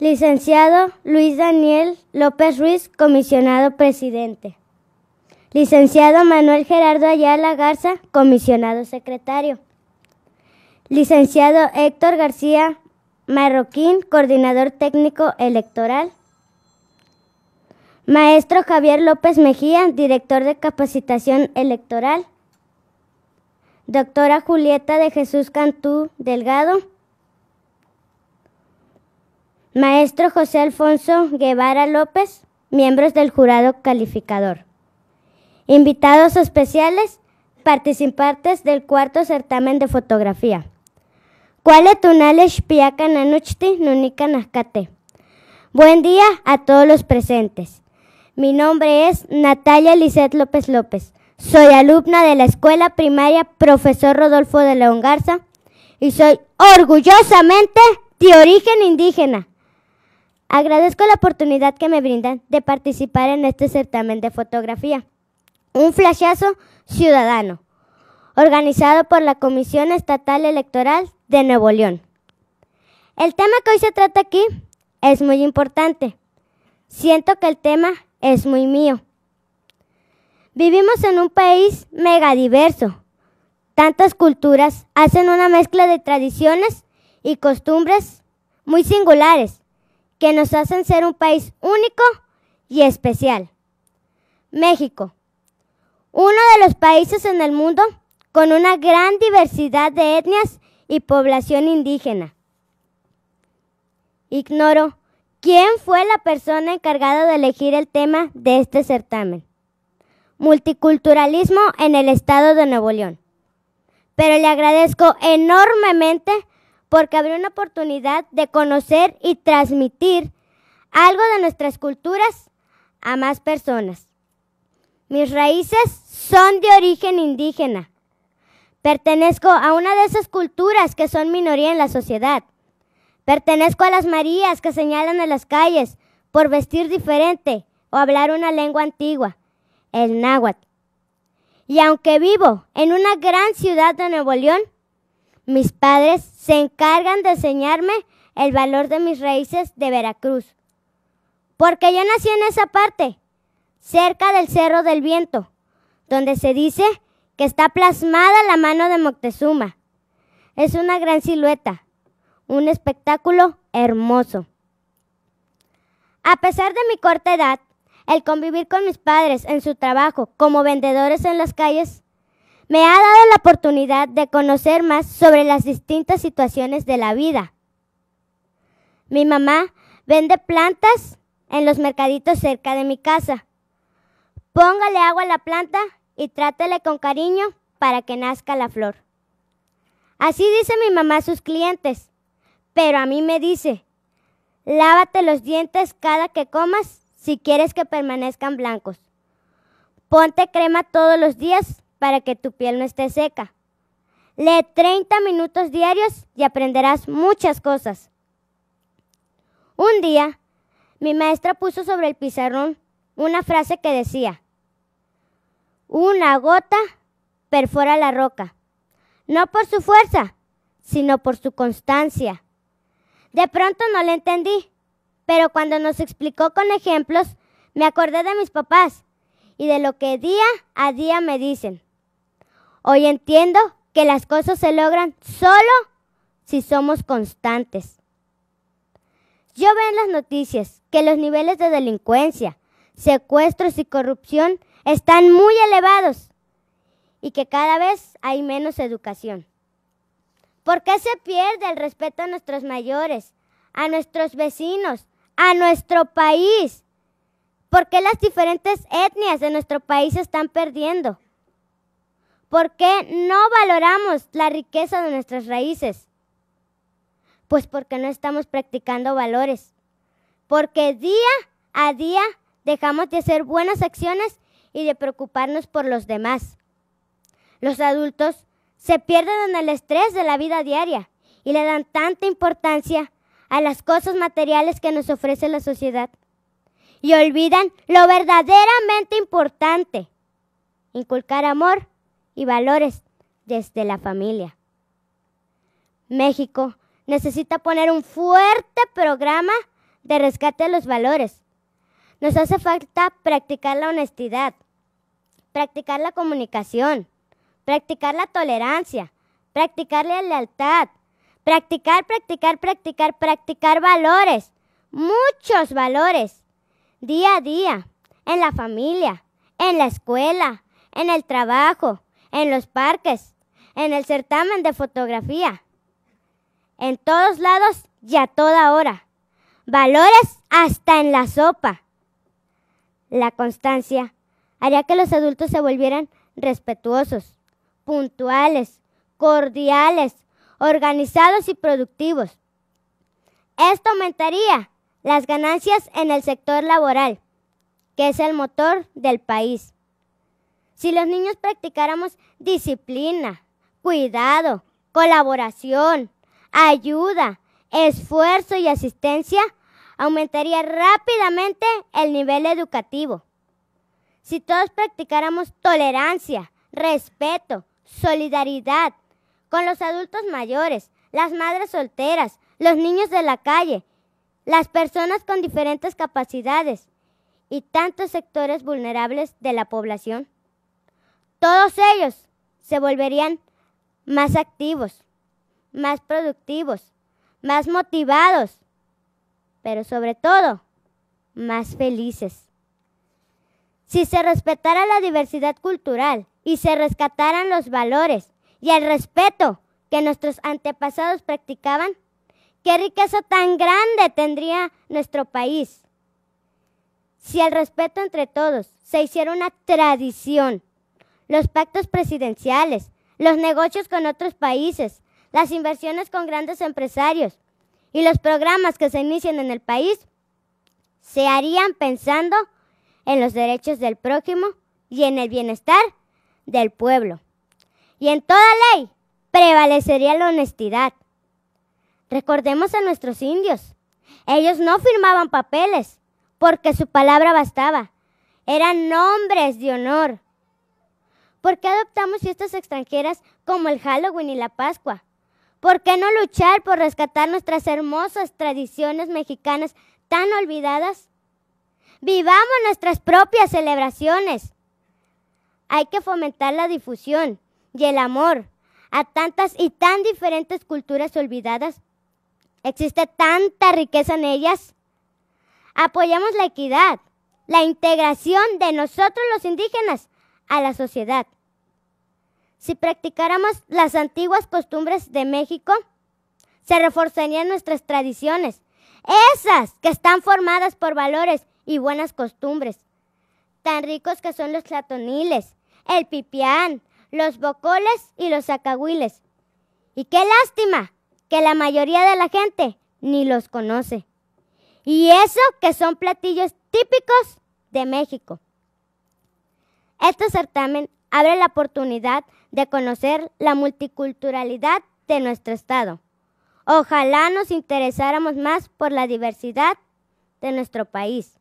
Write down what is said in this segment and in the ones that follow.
Licenciado Luis Daniel López Ruiz, comisionado presidente. Licenciado Manuel Gerardo Ayala Garza, comisionado secretario. Licenciado Héctor García Marroquín, coordinador técnico electoral. Maestro Javier López Mejía, director de capacitación electoral. Doctora Julieta de Jesús Cantú Delgado, Maestro José Alfonso Guevara López, miembros del jurado calificador. Invitados especiales, participantes del cuarto certamen de fotografía. cuál tunales Buen día a todos los presentes. Mi nombre es Natalia Lizeth López López. Soy alumna de la Escuela Primaria Profesor Rodolfo de León Garza y soy orgullosamente de origen indígena. Agradezco la oportunidad que me brindan de participar en este certamen de fotografía. Un flashazo ciudadano, organizado por la Comisión Estatal Electoral de Nuevo León. El tema que hoy se trata aquí es muy importante. Siento que el tema es muy mío. Vivimos en un país megadiverso. Tantas culturas hacen una mezcla de tradiciones y costumbres muy singulares que nos hacen ser un país único y especial. México, uno de los países en el mundo con una gran diversidad de etnias y población indígena. Ignoro quién fue la persona encargada de elegir el tema de este certamen. Multiculturalismo en el estado de Nuevo León. Pero le agradezco enormemente porque habrá una oportunidad de conocer y transmitir algo de nuestras culturas a más personas. Mis raíces son de origen indígena. Pertenezco a una de esas culturas que son minoría en la sociedad. Pertenezco a las Marías que señalan en las calles por vestir diferente o hablar una lengua antigua, el náhuatl. Y aunque vivo en una gran ciudad de Nuevo León, mis padres se encargan de enseñarme el valor de mis raíces de Veracruz. Porque yo nací en esa parte, cerca del Cerro del Viento, donde se dice que está plasmada la mano de Moctezuma. Es una gran silueta, un espectáculo hermoso. A pesar de mi corta edad, el convivir con mis padres en su trabajo como vendedores en las calles me ha dado la oportunidad de conocer más sobre las distintas situaciones de la vida. Mi mamá vende plantas en los mercaditos cerca de mi casa. Póngale agua a la planta y trátele con cariño para que nazca la flor. Así dice mi mamá a sus clientes, pero a mí me dice, lávate los dientes cada que comas si quieres que permanezcan blancos. Ponte crema todos los días para que tu piel no esté seca. Lee 30 minutos diarios y aprenderás muchas cosas. Un día, mi maestra puso sobre el pizarrón una frase que decía, una gota perfora la roca, no por su fuerza, sino por su constancia. De pronto no la entendí, pero cuando nos explicó con ejemplos, me acordé de mis papás y de lo que día a día me dicen. Hoy entiendo que las cosas se logran solo si somos constantes. Yo veo en las noticias que los niveles de delincuencia, secuestros y corrupción están muy elevados y que cada vez hay menos educación. ¿Por qué se pierde el respeto a nuestros mayores, a nuestros vecinos, a nuestro país? ¿Por qué las diferentes etnias de nuestro país se están perdiendo? ¿Por qué no valoramos la riqueza de nuestras raíces? Pues porque no estamos practicando valores. Porque día a día dejamos de hacer buenas acciones y de preocuparnos por los demás. Los adultos se pierden en el estrés de la vida diaria y le dan tanta importancia a las cosas materiales que nos ofrece la sociedad y olvidan lo verdaderamente importante, inculcar amor y valores desde la familia. México necesita poner un fuerte programa de rescate de los valores. Nos hace falta practicar la honestidad, practicar la comunicación, practicar la tolerancia, practicar la lealtad, practicar, practicar, practicar, practicar valores, muchos valores, día a día, en la familia, en la escuela, en el trabajo, en los parques, en el certamen de fotografía, en todos lados y a toda hora. Valores hasta en la sopa. La constancia haría que los adultos se volvieran respetuosos, puntuales, cordiales, organizados y productivos. Esto aumentaría las ganancias en el sector laboral, que es el motor del país. Si los niños practicáramos disciplina, cuidado, colaboración, ayuda, esfuerzo y asistencia, aumentaría rápidamente el nivel educativo. Si todos practicáramos tolerancia, respeto, solidaridad con los adultos mayores, las madres solteras, los niños de la calle, las personas con diferentes capacidades y tantos sectores vulnerables de la población. Todos ellos se volverían más activos, más productivos, más motivados, pero sobre todo, más felices. Si se respetara la diversidad cultural y se rescataran los valores y el respeto que nuestros antepasados practicaban, qué riqueza tan grande tendría nuestro país. Si el respeto entre todos se hiciera una tradición los pactos presidenciales, los negocios con otros países, las inversiones con grandes empresarios y los programas que se inician en el país se harían pensando en los derechos del prójimo y en el bienestar del pueblo. Y en toda ley prevalecería la honestidad. Recordemos a nuestros indios. Ellos no firmaban papeles porque su palabra bastaba. Eran nombres de honor ¿Por qué adoptamos fiestas extranjeras como el Halloween y la Pascua? ¿Por qué no luchar por rescatar nuestras hermosas tradiciones mexicanas tan olvidadas? Vivamos nuestras propias celebraciones. Hay que fomentar la difusión y el amor a tantas y tan diferentes culturas olvidadas. Existe tanta riqueza en ellas. Apoyamos la equidad, la integración de nosotros los indígenas a la sociedad. Si practicáramos las antiguas costumbres de México, se reforzarían nuestras tradiciones, esas que están formadas por valores y buenas costumbres, tan ricos que son los platoniles, el pipián, los bocoles y los acahuiles. Y qué lástima que la mayoría de la gente ni los conoce. Y eso que son platillos típicos de México. Este certamen abre la oportunidad de conocer la multiculturalidad de nuestro Estado. Ojalá nos interesáramos más por la diversidad de nuestro país.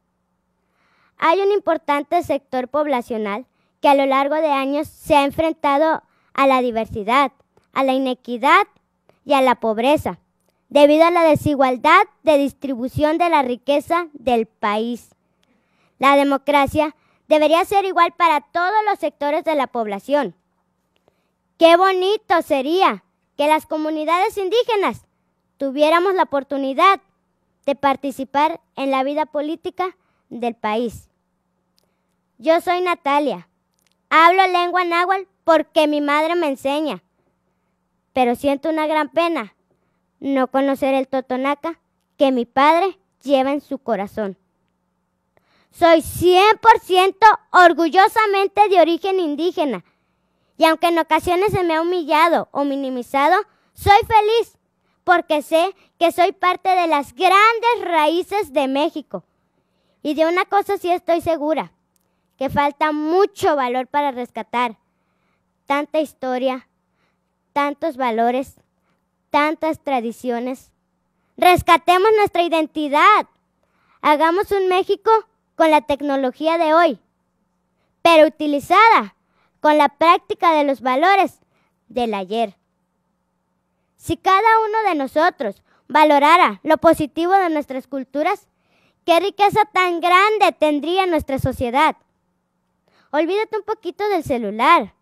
Hay un importante sector poblacional que a lo largo de años se ha enfrentado a la diversidad, a la inequidad y a la pobreza, debido a la desigualdad de distribución de la riqueza del país. La democracia debería ser igual para todos los sectores de la población. Qué bonito sería que las comunidades indígenas tuviéramos la oportunidad de participar en la vida política del país. Yo soy Natalia. Hablo lengua náhuatl porque mi madre me enseña. Pero siento una gran pena no conocer el totonaca que mi padre lleva en su corazón soy 100% orgullosamente de origen indígena. Y aunque en ocasiones se me ha humillado o minimizado, soy feliz porque sé que soy parte de las grandes raíces de México. Y de una cosa sí estoy segura, que falta mucho valor para rescatar. Tanta historia, tantos valores, tantas tradiciones. Rescatemos nuestra identidad. Hagamos un México con la tecnología de hoy, pero utilizada con la práctica de los valores del ayer. Si cada uno de nosotros valorara lo positivo de nuestras culturas, qué riqueza tan grande tendría nuestra sociedad. Olvídate un poquito del celular,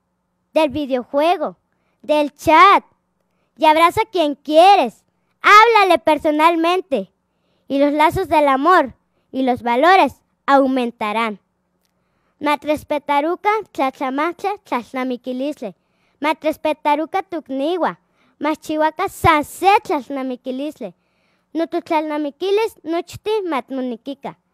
del videojuego, del chat, y abraza a quien quieres, háblale personalmente, y los lazos del amor y los valores aumentarán. Matrespetaruca, chachamacha, chasnamiquilisle. Matrespetaruca tukniwa. Machihuaca sase tlashnamiquilisle. Notutlalnamiquiles, nochti matmuniquica.